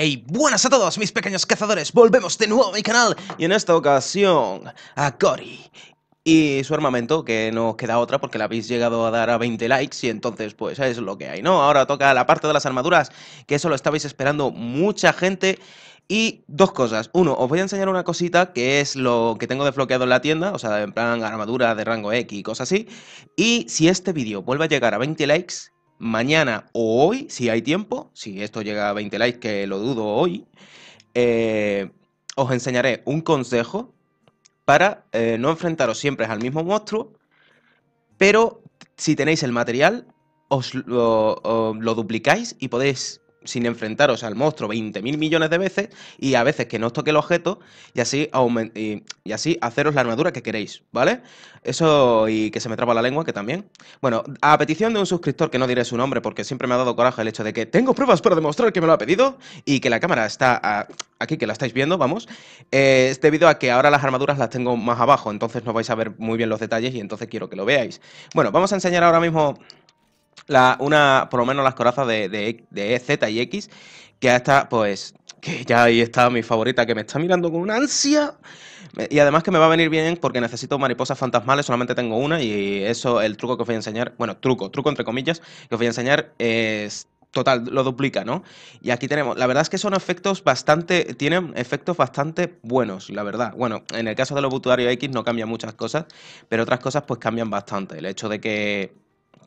Hey, buenas a todos mis pequeños cazadores, volvemos de nuevo a mi canal y en esta ocasión a Cory y su armamento, que no queda otra porque la habéis llegado a dar a 20 likes y entonces pues es lo que hay, ¿no? Ahora toca la parte de las armaduras, que eso lo estabais esperando mucha gente y dos cosas. Uno, os voy a enseñar una cosita que es lo que tengo desbloqueado en la tienda, o sea, en plan armadura de rango X y cosas así. Y si este vídeo vuelve a llegar a 20 likes, mañana o hoy, si hay tiempo, si esto llega a 20 likes, que lo dudo hoy, eh, os enseñaré un consejo para eh, no enfrentaros siempre al mismo monstruo, pero si tenéis el material, os lo duplicáis y podéis sin enfrentaros al monstruo 20.000 millones de veces y a veces que no os toque el objeto y así, y, así haceros la armadura que queréis, ¿vale? Eso y que se me traba la lengua, que también. Bueno, a petición de un suscriptor que no diré su nombre porque siempre me ha dado coraje el hecho de que tengo pruebas para demostrar que me lo ha pedido y que la cámara está aquí, que la estáis viendo, vamos, eh, es debido a que ahora las armaduras las tengo más abajo, entonces no vais a ver muy bien los detalles y entonces quiero que lo veáis. Bueno, vamos a enseñar ahora mismo la, una, por lo menos las corazas de, de, e, Z y X, que está, pues, que ya ahí está mi favorita, que me está mirando con una ansia. Y además que me va a venir bien porque necesito mariposas fantasmales, solamente tengo una y eso, el truco que os voy a enseñar, bueno, truco, truco entre comillas, que os voy a enseñar es... Total, lo duplica, ¿no? Y aquí tenemos, la verdad es que son efectos bastante, tienen efectos bastante buenos, la verdad. Bueno, en el caso de los butuarios X no cambian muchas cosas, pero otras cosas pues cambian bastante. El hecho de que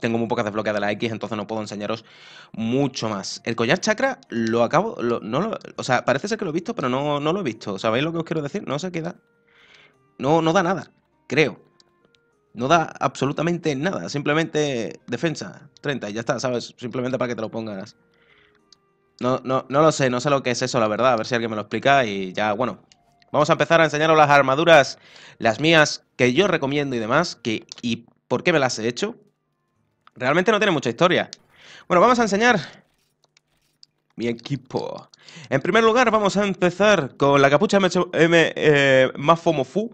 tengo muy pocas desbloqueadas de la X, entonces no puedo enseñaros mucho más. El collar chakra lo acabo, no o sea, parece ser que lo he visto, pero no, lo he visto. ¿Sabéis lo que os quiero decir? No sé qué da. No, no da nada, creo. No da absolutamente nada, simplemente defensa, 30 y ya está, ¿sabes? Simplemente para que te lo pongas. No, no, lo sé, no sé lo que es eso, la verdad, a ver si alguien me lo explica y ya, bueno. Vamos a empezar a enseñaros las armaduras, las mías, que yo recomiendo y demás, que, y por qué me las he hecho, Realmente no tiene mucha historia. Bueno, vamos a enseñar mi equipo. En primer lugar, vamos a empezar con la capucha M, eh, Mafomofu.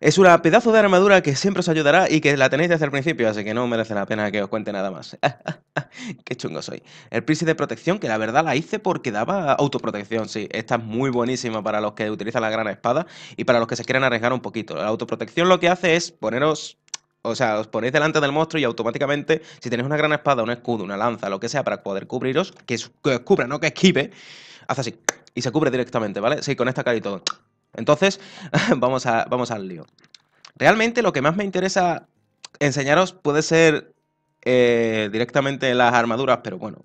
Es una pedazo de armadura que siempre os ayudará y que la tenéis desde el principio, así que no merece la pena que os cuente nada más. Qué chungo soy. El príncipe de protección, que la verdad la hice porque daba autoprotección, sí. Esta es muy buenísima para los que utilizan la gran espada y para los que se quieren arriesgar un poquito. La autoprotección lo que hace es poneros o sea, os ponéis delante del monstruo y automáticamente, si tenéis una gran espada, un escudo, una lanza, lo que sea, para poder cubriros, que, os cubra, no que esquive, hace así. Y se cubre directamente, ¿vale? Sí, con esta cara y todo. Entonces, vamos, a, vamos al lío. Realmente lo que más me interesa enseñaros puede ser eh, directamente las armaduras, pero bueno,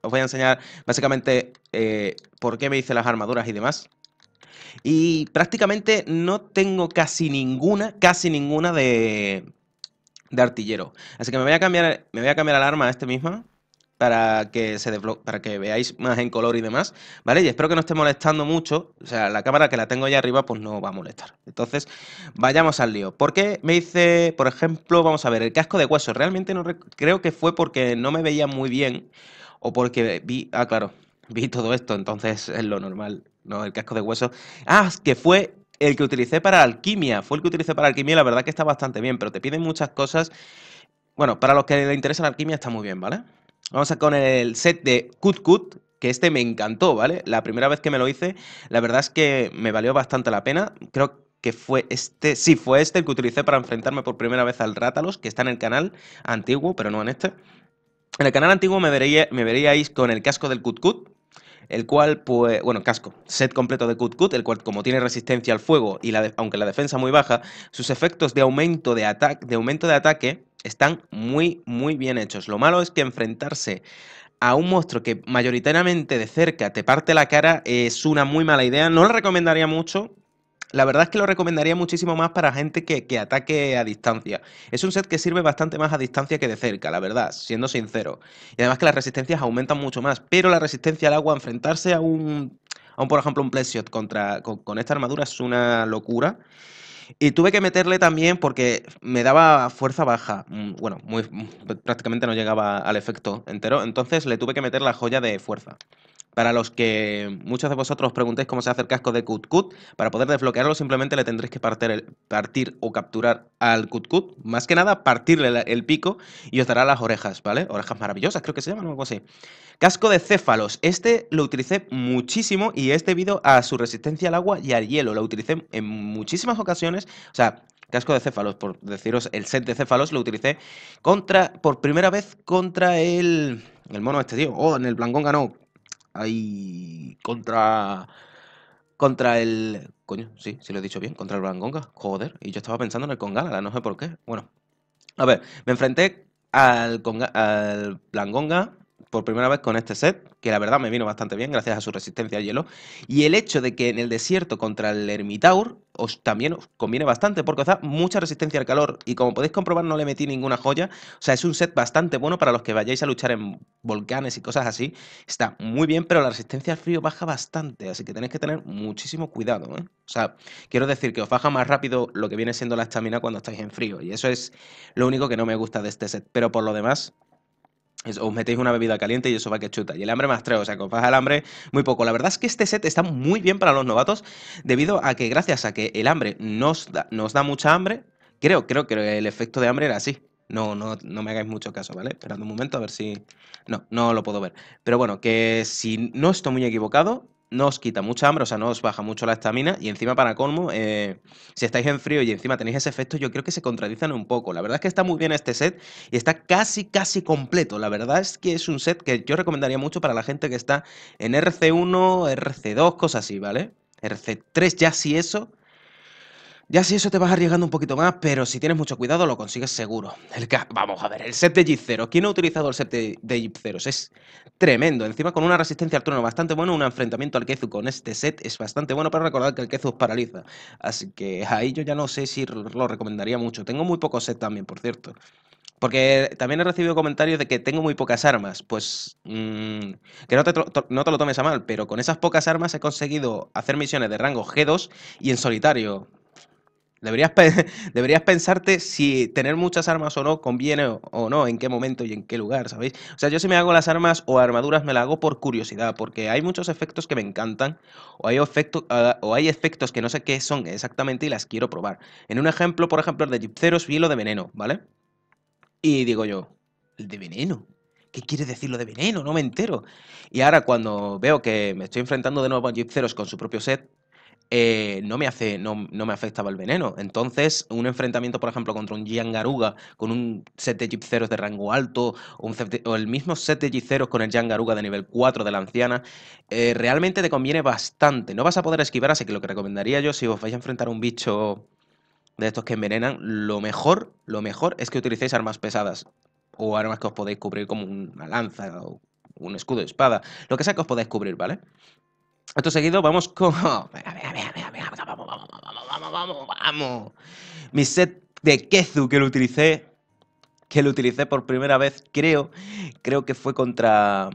os voy a enseñar básicamente eh, por qué me hice las armaduras y demás. Y prácticamente no tengo casi ninguna, casi ninguna de, de artillero. Así que me voy a cambiar, me voy a cambiar arma a este misma para que se para que veáis más en color y demás, ¿vale? Y espero que no esté molestando mucho, o sea, la cámara que la tengo ahí arriba pues no va a molestar. Entonces, vayamos al lío. ¿Por qué me hice, por ejemplo, vamos a ver, el casco de hueso? Realmente no creo que fue porque no me veía muy bien o porque vi, ah, claro, vi todo esto, entonces es lo normal, ¿no? El casco de hueso. Ah, que fue el que utilicé para alquimia, fue el que utilicé para alquimia la verdad que está bastante bien, pero te piden muchas cosas. Bueno, para los que le interesa la alquimia está muy bien, ¿vale? Vamos a con el set de Cut Cut, que este me encantó, ¿vale? La primera vez que me lo hice, la verdad es que me valió bastante la pena. Creo que fue este, sí, fue este el que utilicé para enfrentarme por primera vez al Rátalos, que está en el canal antiguo, pero no en este. En el canal antiguo me, vería, me veríais con el casco del Cut el cual, pues, bueno, casco, set completo de Kut Kut, el cual, como tiene resistencia al fuego y aunque la defensa muy baja, sus efectos de aumento de, ataque, de aumento de ataque están muy, muy bien hechos. Lo malo es que enfrentarse a un monstruo que mayoritariamente de cerca te parte la cara es una muy mala idea. No lo recomendaría mucho, la verdad es que lo recomendaría muchísimo más para gente que, ataque a distancia. Es un set que sirve bastante más a distancia que de cerca, la verdad, siendo sincero. Y además que las resistencias aumentan mucho más, pero la resistencia al agua, enfrentarse a un, un por ejemplo, un play contra, con, esta armadura es una locura. Y tuve que meterle también porque me daba fuerza baja. Mm, bueno, mm, prácticamente no llegaba al efecto entero. Entonces le tuve que meter la joya de fuerza. Para los que muchos de vosotros os preguntéis cómo se hace el casco de Kut, para poder desbloquearlo simplemente le tendréis que partir, el, o capturar al cutcut. más que nada partirle el, pico y os dará las orejas, ¿vale? Orejas maravillosas, creo que se llaman o algo así. Casco de céfalos, este lo utilicé muchísimo y es debido a su resistencia al agua y al hielo, lo utilicé en muchísimas ocasiones, o sea, casco de céfalos, por deciros, el set de céfalos lo utilicé contra, por primera vez contra el, el mono este, tío, oh, en el blancón ganó, Ahí contra. Contra el. Coño, sí, sí lo he dicho bien. Contra el Blanconga. Joder. Y yo estaba pensando en el Congala, no sé por qué. Bueno. A ver, me enfrenté al, Conga, al Blangonga por primera vez con este set, que la verdad me vino bastante bien gracias a su resistencia al hielo. Y el hecho de que en el desierto contra el Ermitaur os, también os conviene bastante porque os da mucha resistencia al calor y como podéis comprobar no le metí ninguna joya. O sea, es un set bastante bueno para los que vayáis a luchar en volcanes y cosas así. Está muy bien, pero la resistencia al frío baja bastante, así que tenéis que tener muchísimo cuidado. ¿eh? O sea, quiero decir que os baja más rápido lo que viene siendo la estamina cuando estáis en frío y eso es lo único que no me gusta de este set. Pero por lo demás, os metéis una bebida caliente y eso va que chuta. Y el hambre más tres, o sea que os hambre muy poco. La verdad es que este set está muy bien para los novatos, debido a que gracias a que el hambre nos da, nos da mucha hambre, creo, creo que el efecto de hambre era así. No, no, no me hagáis mucho caso, ¿vale? Esperad un momento a ver si... No, no lo puedo ver. Pero bueno, que si no estoy muy equivocado, no os quita mucha hambre, o sea, no os baja mucho la estamina. Y encima, para colmo, eh, si estáis en frío y encima tenéis ese efecto, yo creo que se contradicen un poco. La verdad es que está muy bien este set y está casi, casi completo. La verdad es que es un set que yo recomendaría mucho para la gente que está en RC1, RC2, cosas así, ¿vale? RC3 ya si eso, ya si eso te vas arriesgando un poquito más, pero si tienes mucho cuidado lo consigues seguro. El Vamos a ver, el set de G0. ¿Quién ha utilizado el set de, G0? Es tremendo. Encima con una resistencia al trono bastante bueno, un enfrentamiento al Kezu con este set es bastante bueno para recordar que el Kezu paraliza. Así que ahí yo ya no sé si lo recomendaría mucho. Tengo muy pocos sets también, por cierto. Porque también he recibido comentarios de que tengo muy pocas armas. Pues mm, que no no te lo tomes a mal, pero con esas pocas armas he conseguido hacer misiones de rango G2 y en solitario. Deberías, deberías pensarte si tener muchas armas o no conviene o, no, en qué momento y en qué lugar, ¿sabéis? O sea, yo si me hago las armas o armaduras me las hago por curiosidad, porque hay muchos efectos que me encantan o hay, ah, o hay efectos que no sé qué son exactamente y las quiero probar. En un ejemplo, por ejemplo, el de Zeros, vi lo de veneno, ¿vale? Y digo yo, ¿el de veneno? ¿Qué quiere decir lo de veneno? No me entero. Y ahora cuando veo que me estoy enfrentando de nuevo a Gypceros con su propio set, eh, no, me hace, no, me afectaba el veneno. Entonces, un enfrentamiento, por ejemplo, contra un Gian con un set de Gipceros de rango alto o, el mismo set de con el Gian de nivel 4 de la anciana, eh, realmente te conviene bastante. No vas a poder esquivar, así que lo que recomendaría yo si os vais a enfrentar a un bicho de estos que envenenan, lo mejor, lo mejor es que utilicéis armas pesadas o armas que os podéis cubrir como una lanza o un escudo de espada, lo que sea que os podáis cubrir, ¿vale? Esto seguido, vamos con. Vamos, vamos, vamos, vamos, vamos. Mi set de Kezu que lo utilicé. Que lo utilicé por primera vez, creo. Creo que fue contra.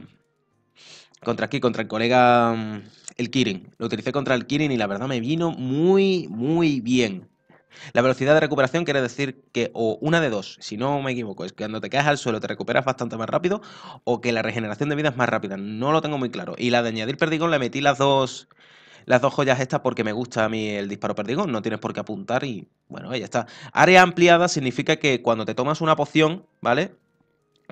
Contra aquí, contra el colega. Mm, el Kirin. Lo utilicé contra el Kirin y la verdad me vino muy, muy bien. La velocidad de recuperación quiere decir que o una de dos, si no me equivoco, es que cuando te caes al suelo te recuperas bastante más rápido o que la regeneración de vida es más rápida. No lo tengo muy claro. Y la de añadir perdigón le metí las dos joyas estas porque me gusta a mí el disparo perdigón, no tienes por qué apuntar y bueno, ya está. Área ampliada significa que cuando te tomas una poción, ¿vale?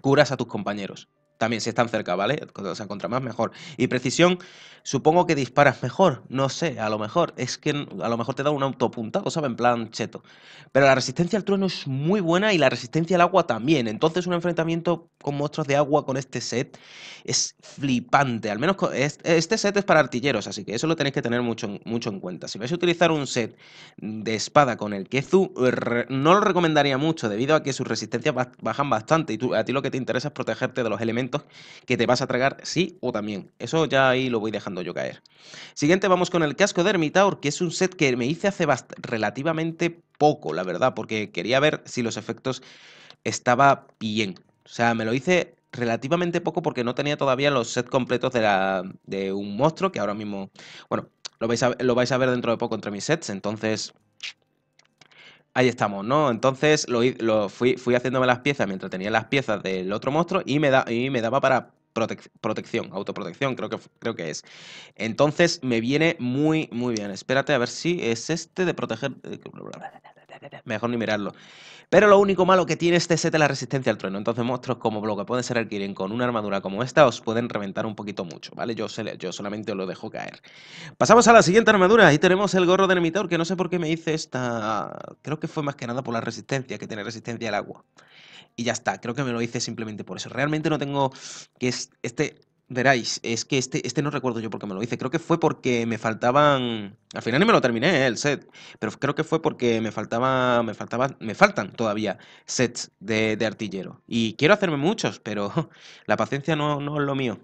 Curas a tus compañeros. También, si están cerca, ¿vale? O sea, contra más, mejor. Y precisión, supongo que disparas mejor. No sé, a lo mejor. Es que a lo mejor te da un autopuntado, ¿sabes? En plan cheto. Pero la resistencia al trueno es muy buena y la resistencia al agua también. Entonces, un enfrentamiento con monstruos de agua con este set es flipante. Al menos este set es para artilleros, así que eso lo tenéis que tener mucho, mucho en cuenta. Si vais a utilizar un set de espada con el Kezu, no lo recomendaría mucho, debido a que sus resistencias bajan bastante y a ti lo que te interesa es protegerte de los elementos que te vas a tragar sí o también. Eso ya ahí lo voy dejando yo caer. Siguiente vamos con el casco de Ermitaur, que es un set que me hice hace relativamente poco, la verdad, porque quería ver si los efectos estaba bien. O sea, me lo hice relativamente poco porque no tenía todavía los sets completos de, de un monstruo que ahora mismo, bueno, lo vais, lo vais a ver dentro de poco entre mis sets, entonces Ahí estamos, ¿no? Entonces lo, lo fui, fui, haciéndome las piezas mientras tenía las piezas del otro monstruo y me, da, y me daba para protección, autoprotección, creo que, creo que es. Entonces me viene muy, muy bien. Espérate a ver si es este de proteger. Mejor ni mirarlo. Pero lo único malo que tiene este set es la resistencia al trueno. Entonces, monstruos como lo pueden ser el con una armadura como esta os pueden reventar un poquito mucho, ¿vale? Yo, solamente os lo dejo caer. Pasamos a la siguiente armadura. Ahí tenemos el gorro de Nemitor, que no sé por qué me hice esta... Creo que fue más que nada por la resistencia, que tiene resistencia al agua. Y ya está, creo que me lo hice simplemente por eso. Realmente no tengo que es este veráis, es que este, este no recuerdo yo por qué me lo hice. Creo que fue porque me faltaban. Al final ni me lo terminé, ¿eh? el set. Pero creo que fue porque me faltaba. Me faltaba. Me faltan todavía sets de, de artillero. Y quiero hacerme muchos, pero la paciencia no, no es lo mío.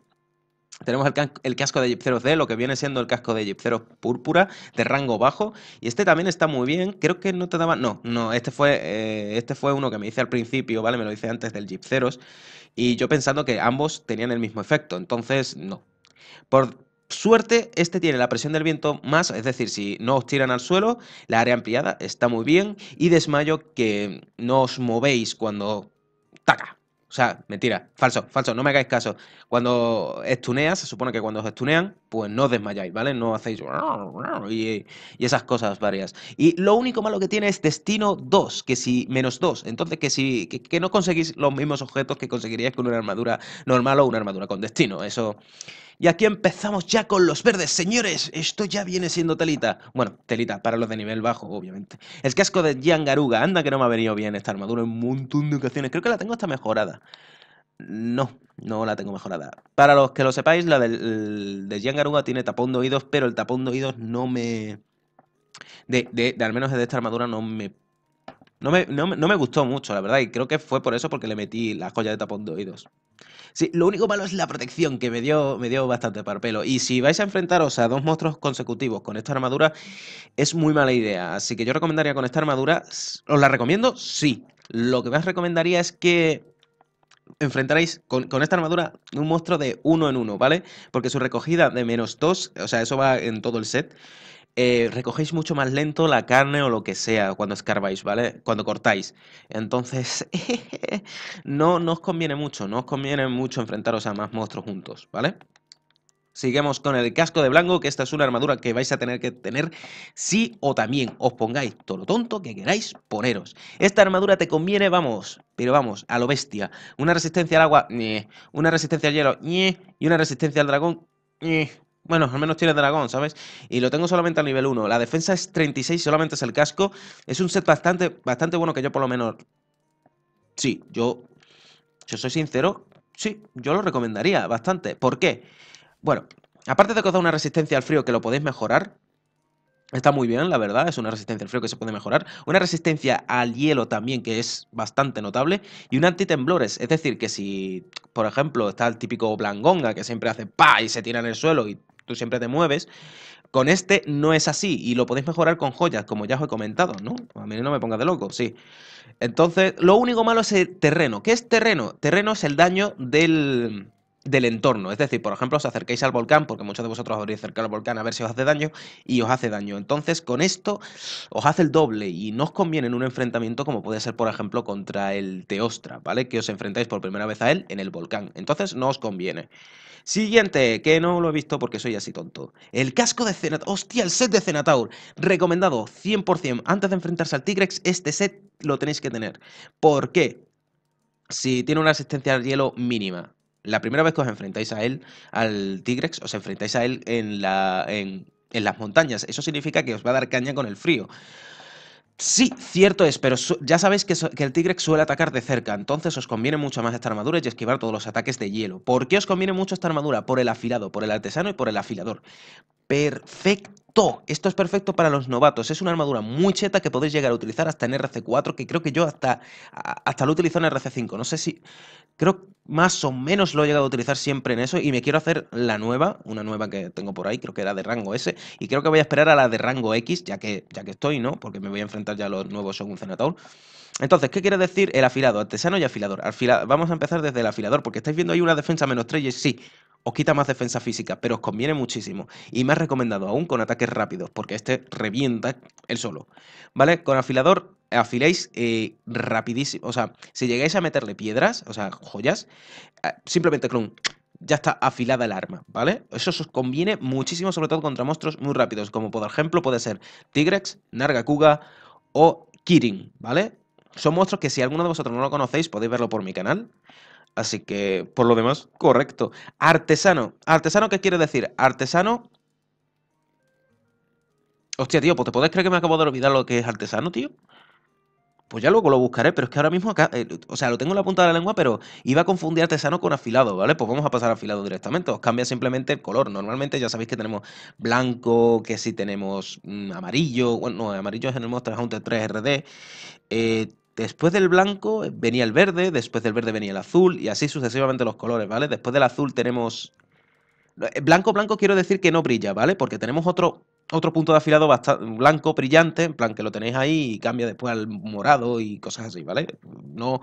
Tenemos el, casco de gypceros D, lo que viene siendo el casco de gypceros púrpura, de rango bajo. Y este también está muy bien. Creo que no te daba. No, no, este fue, eh, este fue uno que me hice al principio, ¿vale? Me lo hice antes del gypceros. Y yo pensando que ambos tenían el mismo efecto. Entonces, no. Por, Suerte, este tiene la presión del viento más, es decir, si no os tiran al suelo, la área ampliada está muy bien y desmayo que no os movéis cuando o sea, mentira, falso, falso, no me hagáis caso. Cuando estuneas, se supone que cuando os estunean, pues no desmayáis, ¿vale? No hacéis... Y, esas cosas varias. Y lo único malo que tiene es destino 2, que si menos 2, entonces que si que, no conseguís los mismos objetos que conseguiríais con una armadura normal o una armadura con destino. Eso... Y aquí empezamos ya con los verdes. Señores, esto ya viene siendo telita. Bueno, telita para los de nivel bajo, obviamente. El casco de Yangaruga. Anda que no me ha venido bien esta armadura en un montón de ocasiones. Creo que la tengo hasta mejorada. No, no la tengo mejorada. Para los que lo sepáis, la del, de Yangaruga tiene tapón de oídos, pero el tapón de oídos no me... de, de, al menos de esta armadura no me no me, gustó mucho, la verdad, y creo que fue por eso porque le metí la joya de tapón de oídos. Sí, lo único malo es la protección, que me dio, me dio bastante parpelo. Y si vais a enfrentaros a dos monstruos consecutivos con esta armadura, es muy mala idea. Así que yo recomendaría con esta armadura, ¿os la recomiendo? Sí. Lo que más recomendaría es que enfrentaréis con, con, esta armadura un monstruo de uno en uno, ¿vale? Porque su recogida de menos dos, o sea, eso va en todo el set, eh, recogéis mucho más lento la carne o lo que sea cuando escarbáis, ¿vale? Cuando cortáis. Entonces, no, nos os conviene mucho, no os conviene mucho enfrentaros a más monstruos juntos, ¿vale? Sigamos con el casco de blanco, que esta es una armadura que vais a tener que tener sí o también os pongáis todo lo tonto que queráis poneros. Esta armadura te conviene, vamos, pero vamos, a lo bestia. Una resistencia al agua, una resistencia al hielo, y una resistencia al dragón, bueno, al menos tiene dragón, ¿sabes? Y lo tengo solamente al nivel 1. La defensa es 36, solamente es el casco. Es un set bastante, bastante bueno que yo por lo menos... Sí, yo... Si soy sincero, sí, yo lo recomendaría bastante. ¿Por qué? Bueno, aparte de que da una resistencia al frío que lo podéis mejorar, Está muy bien, la verdad, es una resistencia al frío que se puede mejorar, una resistencia al hielo también que es bastante notable y un antitemblores, es decir, que si, por ejemplo, está el típico blangonga que siempre hace pa y se tira en el suelo y tú siempre te mueves. Con este no es así y lo podéis mejorar con joyas, como ya os he comentado, ¿no? A mí no me pongas de loco, sí. Entonces, lo único malo es el terreno. ¿Qué es terreno? Terreno es el daño del, del entorno. Es decir, por ejemplo, os acerquéis al volcán, porque muchos de vosotros habréis acercado al volcán a ver si os hace daño, y os hace daño. Entonces, con esto os hace el doble y no os conviene en un enfrentamiento como puede ser, por ejemplo, contra el Teostra, ¿vale? Que os enfrentáis por primera vez a él en el volcán. Entonces, no os conviene. Siguiente, que no lo he visto porque soy así tonto. El casco de Cenataur. Hostia, el set de Cenataur. Recomendado, 100%. Antes de enfrentarse al Tigrex, este set lo tenéis que tener. ¿Por qué? Si tiene una resistencia al hielo mínima. La primera vez que os enfrentáis a él, al Tigrex, os enfrentáis a él en, la, en, en las montañas. Eso significa que os va a dar caña con el frío. Sí, cierto es, pero ya sabéis que, el Tigrex suele atacar de cerca, entonces os conviene mucho más esta armadura y esquivar todos los ataques de hielo. ¿Por qué os conviene mucho esta armadura? Por el afilado, por el artesano y por el afilador. Perfecto. Esto es perfecto para los novatos. Es una armadura muy cheta que podéis llegar a utilizar hasta en RC4, que creo que yo hasta, hasta lo utilizo en RC5. No sé si, Creo más o menos lo he llegado a utilizar siempre en eso y me quiero hacer la nueva, una nueva que tengo por ahí, creo que era de rango S, y creo que voy a esperar a la de rango X, ya que, ya que estoy, ¿no? Porque me voy a enfrentar ya a los nuevos según Zenator. Entonces, ¿qué quiere decir el afilado, artesano y afilador? Vamos a empezar desde el afilador, porque estáis viendo ahí una defensa menos 3 y sí, os quita más defensa física, pero os conviene muchísimo. Y más recomendado aún con ataques rápidos, porque este revienta el solo. ¿Vale? Con afilador afiléis eh, rapidísimo. O sea, si llegáis a meterle piedras, o sea, joyas, eh, simplemente con ya está afilada el arma, ¿vale? Eso os conviene muchísimo, sobre todo contra monstruos muy rápidos, como por ejemplo puede ser Tigrex, Nargacuga o Kirin, ¿vale? Son monstruos que si alguno de vosotros no lo conocéis, podéis verlo por mi canal. Así que, por lo demás, correcto. Artesano. ¿Artesano qué quiere decir? Artesano Hostia, tío, pues te podés creer que me acabo de olvidar lo que es artesano, tío. Pues ya luego lo buscaré, pero es que ahora mismo acá, eh, o sea, lo tengo en la punta de la lengua, pero iba a confundir artesano con afilado, ¿vale? Pues vamos a pasar a afilado directamente, os cambia simplemente el color. Normalmente ya sabéis que tenemos blanco, que si tenemos mm, amarillo, bueno, amarillo es en el Monster Hunter 3 RD. Eh, después del blanco venía el verde, después del verde venía el azul y así sucesivamente los colores, ¿vale? Después del azul tenemos... Eh, blanco, blanco quiero decir que no brilla, ¿vale? Porque tenemos otro otro punto de afilado bastante blanco, brillante, en plan que lo tenéis ahí y cambia después al morado y cosas así, ¿vale? No,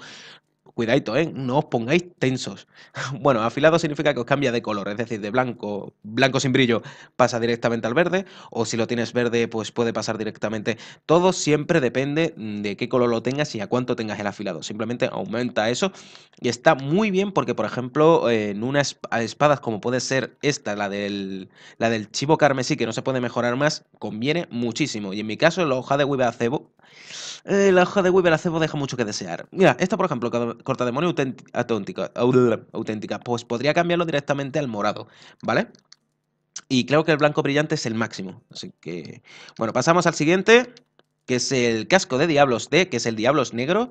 cuidadito, ¿eh? no os pongáis tensos. Bueno, afilado significa que os cambia de color, es decir, de blanco, blanco sin brillo pasa directamente al verde, o si lo tienes verde, pues puede pasar directamente. Todo siempre depende mm, de qué color lo tengas y a cuánto tengas el afilado. Simplemente aumenta eso y está muy bien porque, por ejemplo, eh, en unas espadas como puede ser esta, la del, la del chivo carmesí, que no se puede mejorar más, conviene muchísimo. Y en mi caso, la hoja de huiva cebo eh, la hoja de Weaver acebo deja mucho que desear. Mira, esta por ejemplo, cortademonio auténtica, auténtica, pues podría cambiarlo directamente al morado, ¿vale? Y creo que el blanco brillante es el máximo, así que... Bueno, pasamos al siguiente, que es el casco de Diablos D, que es el Diablos Negro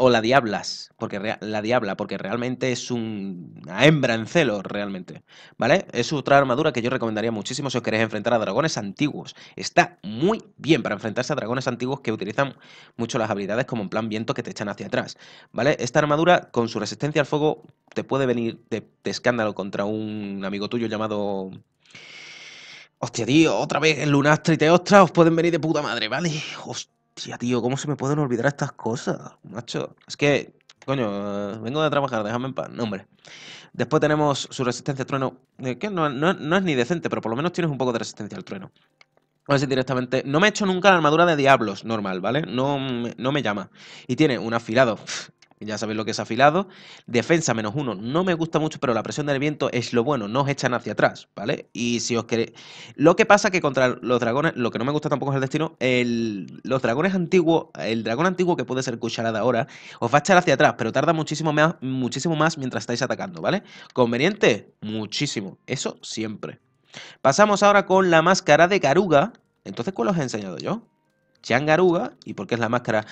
o la diablas, porque la diabla, porque realmente es un, una hembra en celo, realmente, ¿vale? Es otra armadura que yo recomendaría muchísimo si os queréis enfrentar a dragones antiguos. Está muy bien para enfrentarse a dragones antiguos que utilizan mucho las habilidades como en plan viento que te echan hacia atrás, ¿vale? Esta armadura con su resistencia al fuego te puede venir de, escándalo contra un amigo tuyo llamado... Hostia, tío, otra vez en lunastre y te ostras os pueden venir de puta madre, ¿vale? Hostia Tía, tío, ¿cómo se me pueden olvidar estas cosas, macho? Es que, coño, eh, vengo de trabajar, déjame en paz. No, hombre. Después tenemos su resistencia al trueno, eh, que no, es ni decente, pero por lo menos tienes un poco de resistencia al trueno. Vamos a decir directamente, no me he hecho nunca la armadura de diablos normal, ¿vale? No, no me llama. Y tiene un afilado ya sabéis lo que es afilado. Defensa menos uno, no me gusta mucho, pero la presión del viento es lo bueno, no os echan hacia atrás, ¿vale? Y si os queréis... Lo que pasa que contra los dragones, lo que no me gusta tampoco es el destino, el... los dragones antiguos, el dragón antiguo que puede ser cucharada ahora, os va a echar hacia atrás, pero tarda muchísimo más, muchísimo más mientras estáis atacando, ¿vale? ¿Conveniente? Muchísimo, eso siempre. Pasamos ahora con la máscara de Garuga. Entonces, ¿cuál os he enseñado yo? Chan Garuga, ¿y por qué es la máscara?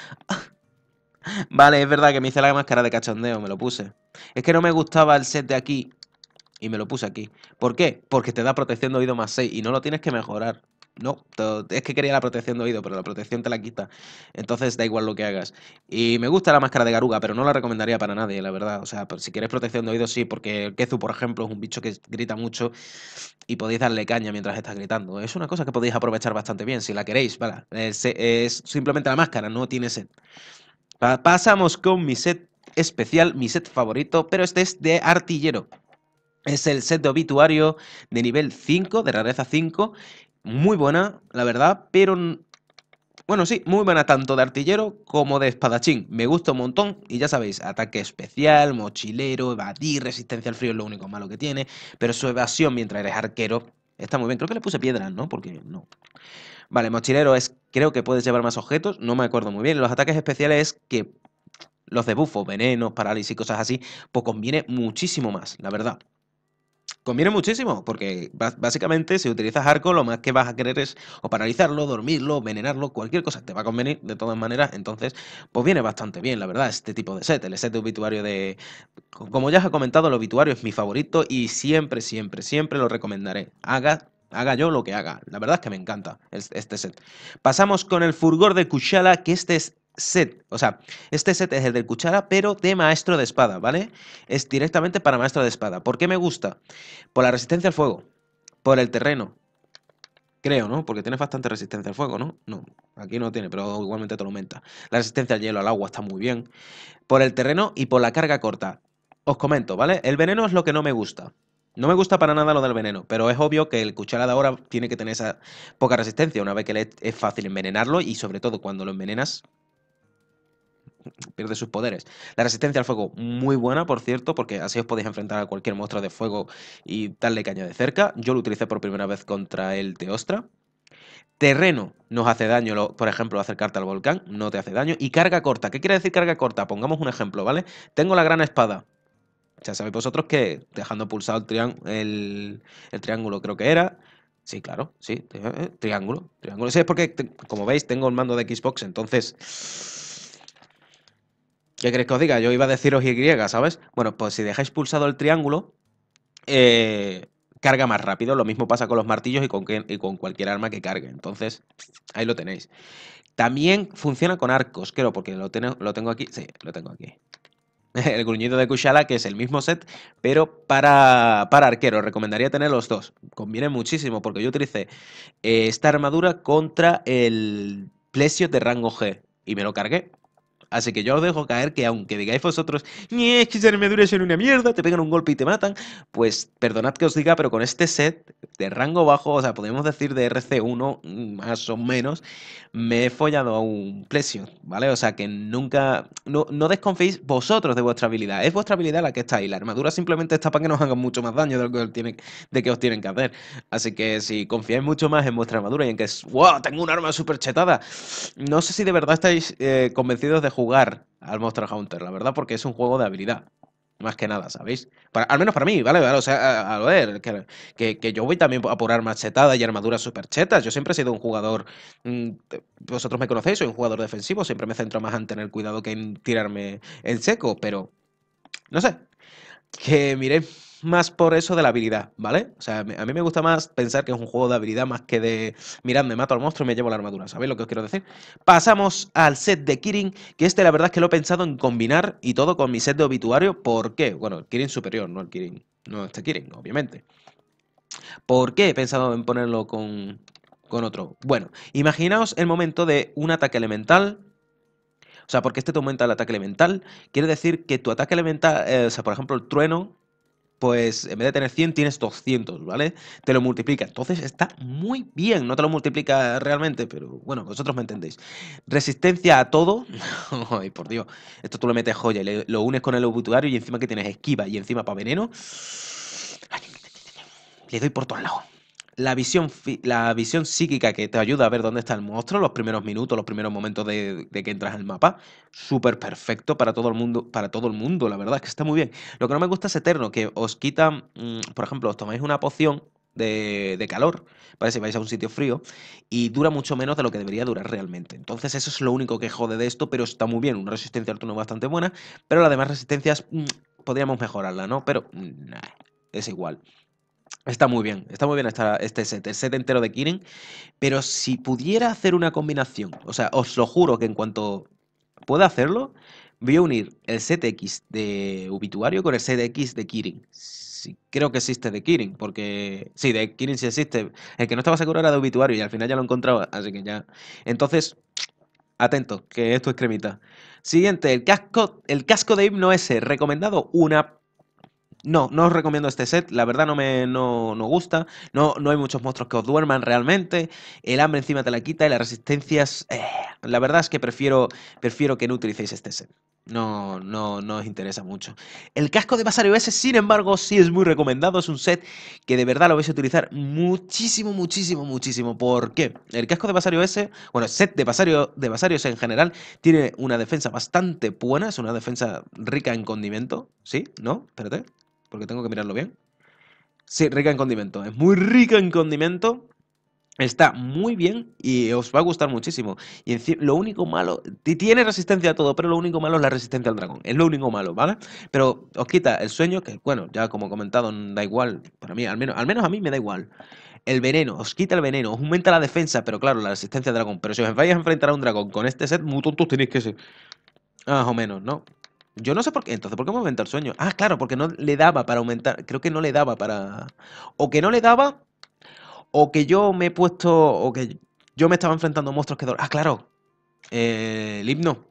Vale, es verdad que me hice la máscara de cachondeo, me lo puse. Es que no me gustaba el set de aquí y me lo puse aquí. ¿Por qué? Porque te da protección de oído más 6 y no lo tienes que mejorar. No, es que quería la protección de oído, pero la protección te la quita. Entonces da igual lo que hagas. Y me gusta la máscara de Garuga, pero no la recomendaría para nadie, la verdad. O sea, si quieres protección de oído, sí, porque el Kezu, por ejemplo, es un bicho que grita mucho y podéis darle caña mientras estás gritando. Es una cosa que podéis aprovechar bastante bien, si la queréis, ¿vale? es simplemente la máscara, no tiene set pasamos con mi set especial, mi set favorito, pero este es de artillero. Es el set de obituario de nivel 5, de rareza 5. Muy buena, la verdad, pero bueno, sí, muy buena tanto de artillero como de espadachín. Me gusta un montón y ya sabéis, ataque especial, mochilero, evadir, resistencia al frío es lo único malo que tiene, pero su evasión mientras eres arquero está muy bien. Creo que le puse piedras, ¿no? Porque no. Vale, mochilero es Creo que puedes llevar más objetos, no me acuerdo muy bien. Los ataques especiales es que los debufos, venenos, parálisis y cosas así, pues conviene muchísimo más, la verdad. Conviene muchísimo, porque básicamente si utilizas arco, lo más que vas a querer es o paralizarlo, dormirlo, venenarlo, cualquier cosa te va a convenir de todas maneras. Entonces, pues viene bastante bien, la verdad, este tipo de set. El set de obituario de. Como ya os he comentado, el obituario es mi favorito y siempre, siempre, siempre lo recomendaré. Haga haga yo lo que haga. La verdad es que me encanta este set. Pasamos con el Furgor de Kushala, que este es set, o sea, este set es el de Cuchara, pero de maestro de espada, ¿vale? Es directamente para maestro de espada. ¿Por qué me gusta? Por la resistencia al fuego, por el terreno. Creo, ¿no? Porque tiene bastante resistencia al fuego, ¿no? No, aquí no tiene, pero igualmente te lo aumenta. La resistencia al hielo, al agua está muy bien. Por el terreno y por la carga corta. Os comento, ¿vale? El veneno es lo que no me gusta. No me gusta para nada lo del veneno, pero es obvio que el cuchara de ahora tiene que tener esa poca resistencia, una vez que es fácil envenenarlo y sobre todo cuando lo envenenas pierde sus poderes. La resistencia al fuego muy buena, por cierto, porque así os podéis enfrentar a cualquier monstruo de fuego y darle caña de cerca. Yo lo utilicé por primera vez contra el Teostra. Terreno nos hace daño, por ejemplo, acercarte al volcán, no te hace daño. Y carga corta, ¿qué quiere decir carga corta? Pongamos un ejemplo, ¿vale? Tengo la gran espada, ya sabéis vosotros que dejando pulsado el, el, triángulo, creo que era, Sí, claro, sí, eh, eh, triángulo, triángulo. Sí, es porque, como veis, tengo el mando de Xbox, entonces... ¿Qué queréis que os diga? Yo iba a deciros Y, ¿sabes? Bueno, pues si dejáis pulsado el triángulo, eh, carga más rápido. Lo mismo pasa con los martillos y con, con cualquier arma que cargue. Entonces, ahí lo tenéis. También funciona con arcos, creo, porque lo, lo tengo aquí. Sí, lo tengo aquí. el gruñido de Kushala, que es el mismo set, pero para, para arquero. Recomendaría tener los dos. Conviene muchísimo porque yo utilicé eh, esta armadura contra el Plesio de rango G y me lo cargué. Así que yo os dejo caer que aunque digáis vosotros, ni es que dure en una mierda, te pegan un golpe y te matan, pues perdonad que os diga, pero con este set de rango bajo, o sea, podemos decir de RC1 más o menos, me he follado a un Plesion, ¿vale? O sea, que nunca, no, no desconfiéis vosotros de vuestra habilidad, es vuestra habilidad la que está ahí, la armadura simplemente está para que nos hagan mucho más daño de lo que os tienen, de que os tienen que hacer. Así que si confiáis mucho más en vuestra armadura y en que es, wow, tengo un arma súper chetada, no sé si de verdad estáis eh, convencidos de jugar al Monster Hunter, la verdad, porque es un juego de habilidad. Más que nada, ¿sabéis? al menos para mí, ¿vale? O sea, a, ver, que, yo voy también a por armas chetadas y armaduras super chetas. Yo siempre he sido un jugador. Mm, vosotros me conocéis, soy un jugador defensivo. Siempre me centro más en tener cuidado que en tirarme el seco, pero. No sé. Que mire más por eso de la habilidad, ¿vale? O sea, a mí me gusta más pensar que es un juego de habilidad más que de, mirad, me mato al monstruo y me llevo la armadura, ¿sabéis lo que os quiero decir? Pasamos al set de Kirin, que este la verdad es que lo he pensado en combinar y todo con mi set de obituario, ¿por qué? Bueno, el Kirin superior, no el Kirin, no este Kirin, obviamente. ¿Por qué he pensado en ponerlo con, con otro? Bueno, imaginaos el momento de un ataque elemental, o sea, porque este te aumenta el ataque elemental, quiere decir que tu ataque elemental, eh, o sea, por ejemplo, el trueno pues en vez de tener 100 tienes 200, ¿vale? Te lo multiplica. Entonces está muy bien, no te lo multiplica realmente, pero bueno, vosotros me entendéis. Resistencia a todo, ay por Dios, esto tú le metes joya, y lo unes con el obituario y encima que tienes esquiva y encima para veneno, le doy por todos lado la visión, la visión psíquica que te ayuda a ver dónde está el monstruo, los primeros minutos, los primeros momentos de, que entras al mapa, súper perfecto para todo el mundo, para todo el mundo, la verdad es que está muy bien. Lo que no me gusta es Eterno, que os quita, mm, por ejemplo, os tomáis una poción de, calor, parece Si vais a un sitio frío, y dura mucho menos de lo que debería durar realmente. Entonces, eso es lo único que jode de esto, pero está muy bien. Una resistencia al turno bastante buena, pero las demás resistencias mm, podríamos mejorarla, ¿no? Pero mm, es igual. Está muy bien, está muy bien este set, el set entero de Kirin. Pero si pudiera hacer una combinación, o sea, os lo juro que en cuanto pueda hacerlo, voy a unir el set X de Ubituario con el set X de Kirin. creo que existe de Kirin, porque sí, de Kirin sí existe. El que no estaba seguro era de Ubituario y al final ya lo encontraba, así que ya. Entonces, atento, que esto es cremita. Siguiente, el casco, el casco de himno S, recomendado una no, no os recomiendo este set, la verdad no me gusta, no, no hay muchos monstruos que os duerman realmente, el hambre encima te la quita y las resistencias, eh, la verdad es que prefiero, prefiero que no utilicéis este set. No, no, no os interesa mucho. El casco de Basario S, sin embargo, sí es muy recomendado. Es un set que de verdad lo vais a utilizar muchísimo, muchísimo, muchísimo. ¿Por qué? El casco de Basario S, bueno, el set de Basario, de Basarios en general, tiene una defensa bastante buena. Es una defensa rica en condimento. ¿Sí? ¿No? Espérate porque tengo que mirarlo bien. Sí, rica en condimento. Es muy rica en condimento. Está muy bien y os va a gustar muchísimo. Y lo único malo, tiene resistencia a todo, pero lo único malo es la resistencia al dragón. Es lo único malo, ¿vale? Pero os quita el sueño, que bueno, ya como he comentado, da igual. Para mí, al menos, al menos a mí me da igual. El veneno, os quita el veneno, os aumenta la defensa, pero claro, la resistencia al dragón. Pero si os vais a enfrentar a un dragón con este set, muy tontos tenéis que ser. Más o menos, ¿no? Yo no sé por qué. Entonces, ¿por qué me aumenta el sueño? Ah, claro, porque no le daba para aumentar. Creo que no le daba para. O que no le daba. O que yo me he puesto. O que yo me estaba enfrentando a monstruos que. Ah, claro. Eh, el himno.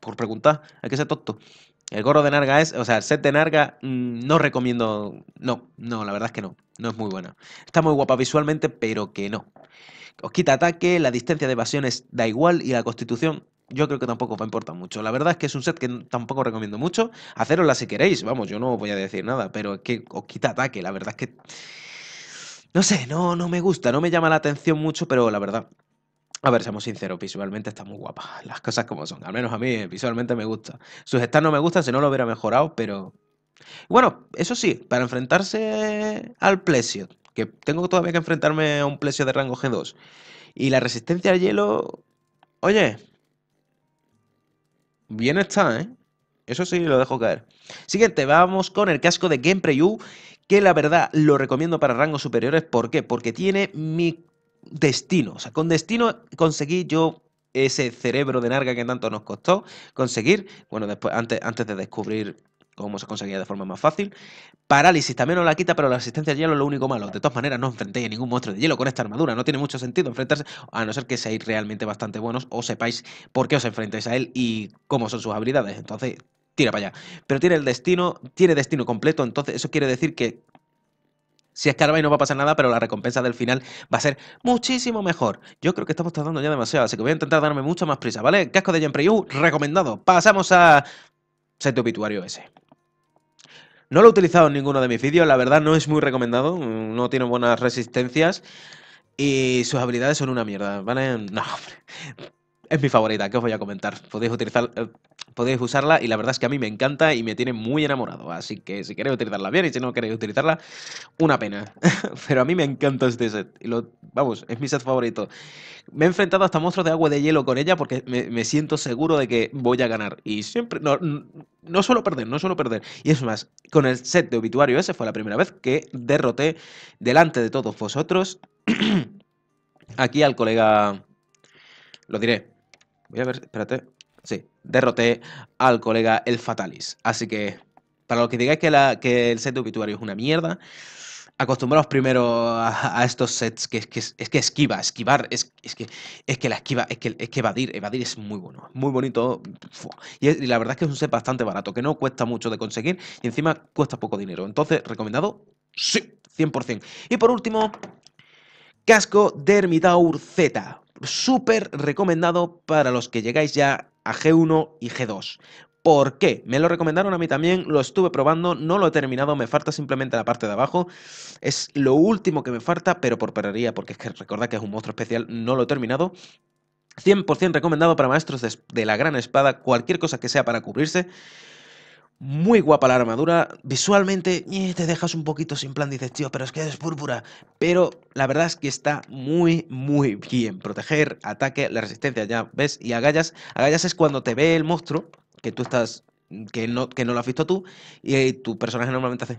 Por preguntar. Hay que ser tonto. El gorro de Narga es. O sea, el set de Narga mm, no recomiendo. No, no, la verdad es que no. No es muy buena. Está muy guapa visualmente, pero que no. Os quita ataque, la distancia de evasión es da igual y la constitución yo creo que tampoco va a importar mucho. La verdad es que es un set que tampoco recomiendo mucho. la si queréis, vamos, yo no voy a decir nada, pero es que os quita ataque, la verdad es que... No sé, no, no me gusta, no me llama la atención mucho, pero la verdad... A ver, seamos sinceros, visualmente está muy guapa. Las cosas como son, al menos a mí eh, visualmente me gusta. Sus stats no me gusta si no lo hubiera mejorado, pero... Bueno, eso sí, para enfrentarse al Plesio. que tengo todavía que enfrentarme a un Plesio de rango G2, y la resistencia al hielo... Oye, Bien está, ¿eh? Eso sí lo dejo caer. Siguiente, vamos con el casco de Gameplay U, que la verdad lo recomiendo para rangos superiores. ¿Por qué? Porque tiene mi destino. O sea, con destino conseguí yo ese cerebro de narga que tanto nos costó conseguir. Bueno, después, antes, antes de descubrir como se conseguía de forma más fácil. Parálisis también nos la quita, pero la resistencia de hielo es lo único malo. De todas maneras, no enfrentéis a ningún monstruo de hielo con esta armadura. No tiene mucho sentido enfrentarse, a no ser que seáis realmente bastante buenos o sepáis por qué os enfrentáis a él y cómo son sus habilidades. Entonces, tira para allá. Pero tiene el destino, tiene destino completo, entonces eso quiere decir que si y no va a pasar nada, pero la recompensa del final va a ser muchísimo mejor. Yo creo que estamos tardando ya demasiado, así que voy a intentar darme mucha más prisa, ¿vale? Casco de Jempreyu, recomendado. Pasamos a set obituario ese. No lo he utilizado en ninguno de mis vídeos, la verdad no es muy recomendado, mm, no tiene buenas resistencias y sus habilidades son una mierda, ¿vale? No, Es mi favorita, que os voy a comentar. Podéis utilizar eh, podéis usarla y la verdad es que a mí me encanta y me tiene muy enamorado. Así que si queréis utilizarla bien y si no queréis utilizarla, una pena. Pero a mí me encanta este set. lo, vamos, es mi set favorito. Me he enfrentado hasta monstruos de agua de hielo con ella porque me, siento seguro de que voy a ganar. Y siempre, no, no suelo perder, no suelo perder. Y es más, con el set de obituario ese fue la primera vez que derroté delante de todos vosotros aquí al colega... Lo diré. Voy a ver, espérate. Sí, derroté al colega El Fatalis. Así que, para los que digáis que, el set de obituario es una mierda, acostumbraos primero a, estos sets que, es que esquiva, esquivar, es, es, que, es que la esquiva, es que, es que evadir, evadir es muy bueno, muy bonito. Y, la verdad es que es un set bastante barato, que no cuesta mucho de conseguir y encima cuesta poco dinero. Entonces, recomendado, sí, 100%. Y por último, casco Dermitaur Z. Súper recomendado para los que llegáis ya a G1 y G2. ¿Por qué? Me lo recomendaron a mí también, lo estuve probando, no lo he terminado, me falta simplemente la parte de abajo. Es lo último que me falta, pero por perrería, porque es que recuerda que es un monstruo especial, no lo he terminado. 100% recomendado para maestros de, la gran espada, cualquier cosa que sea para cubrirse. Muy guapa la armadura, visualmente eh, te dejas un poquito sin plan, dices, tío, pero es que es púrpura. Pero la verdad es que está muy, muy bien. Proteger, ataque, la resistencia, ya ves. Y agallas, agallas es cuando te ve el monstruo, que tú estás, que no, que no lo has visto tú, y, y eh, tu personaje normalmente hace,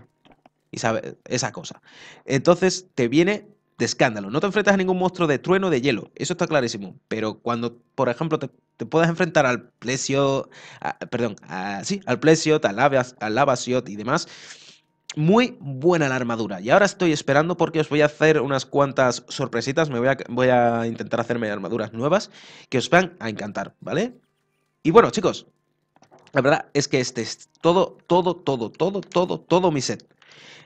y sabe esa cosa. Entonces te viene de escándalo. No te enfrentas a ningún monstruo de trueno de hielo, eso está clarísimo. Pero cuando, por ejemplo, te, puedas enfrentar al Plesio, perdón, sí, al Plesiot, al, Lavasiot al y demás, muy buena la armadura. Y ahora estoy esperando porque os voy a hacer unas cuantas sorpresitas. Me voy a, voy a intentar hacerme armaduras nuevas que os van a encantar, ¿vale? Y bueno, chicos, la verdad es que este es todo, todo, todo, todo, todo, todo mi set.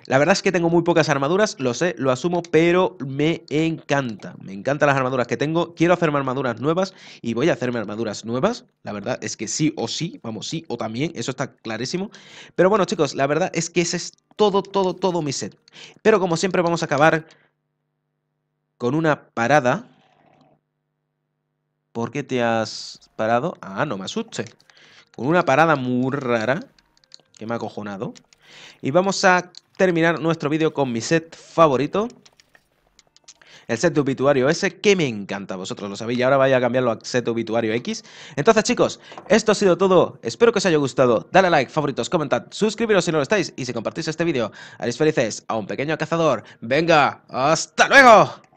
La verdad es que tengo muy pocas armaduras, lo sé, lo asumo, pero me encanta. Me encantan las armaduras que tengo. Quiero hacerme armaduras nuevas y voy a hacerme armaduras nuevas. La verdad es que sí o sí, vamos, sí o también, eso está clarísimo. Pero bueno, chicos, la verdad es que ese es todo, todo, todo mi set. Pero como siempre vamos a acabar con una parada. ¿Por qué te has parado? Ah, no me asuste. Con una parada muy rara que me ha acojonado. Y vamos a terminar nuestro vídeo con mi set favorito. El set de obituario ese que me encanta, vosotros lo sabéis, y ahora vaya a cambiarlo a set de obituario X. Entonces, chicos, esto ha sido todo. Espero que os haya gustado. Dale like, favoritos, comentad, suscribiros si no lo estáis. Y si compartís este vídeo, haréis felices a un pequeño cazador. ¡Venga! ¡Hasta luego!